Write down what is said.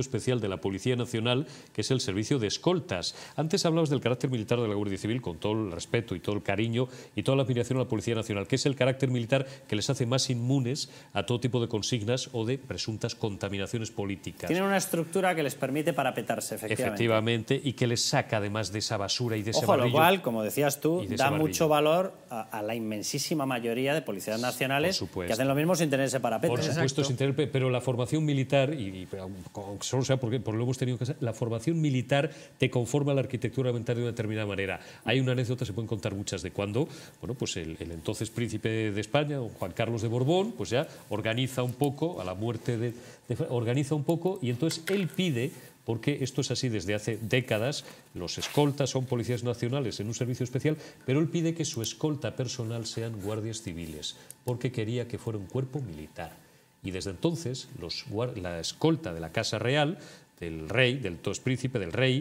especial de la Policía Nacional, que es el servicio de escoltas. Antes hablabas del carácter militar de la Guardia Civil, con todo el respeto y todo el cariño y toda la admiración a la Policía Nacional, que es el carácter militar que les hace más inmunes a todo tipo de consignas o de presuntas contaminaciones políticas. Tienen una estructura que les permite parapetarse, efectivamente. Efectivamente, y que les saca además de esa basura y de ese Ojo, lo cual, como decías tú, da mucho valor a, la inmensísima mayoría de policías nacionales que hacen lo mismo sin tener ese parapeto Por supuesto, sin tener, pero la formación militar, y, y solo sea porque, lo hemos tenido que hacer, la formación militar te conforma la arquitectura mental de una determinada manera. Hay una anécdota, se pueden contar muchas, de cuando bueno, pues el, entonces príncipe de, España, Juan Carlos de Borbón, pues ya organiza un poco, a la muerte de, de organiza un poco, y entonces él pide porque esto es así desde hace décadas. Los escoltas son policías nacionales en un servicio especial, pero él pide que su escolta personal sean guardias civiles, porque quería que fuera un cuerpo militar. Y desde entonces los, la escolta de la Casa Real, del rey, del tos príncipe, del rey,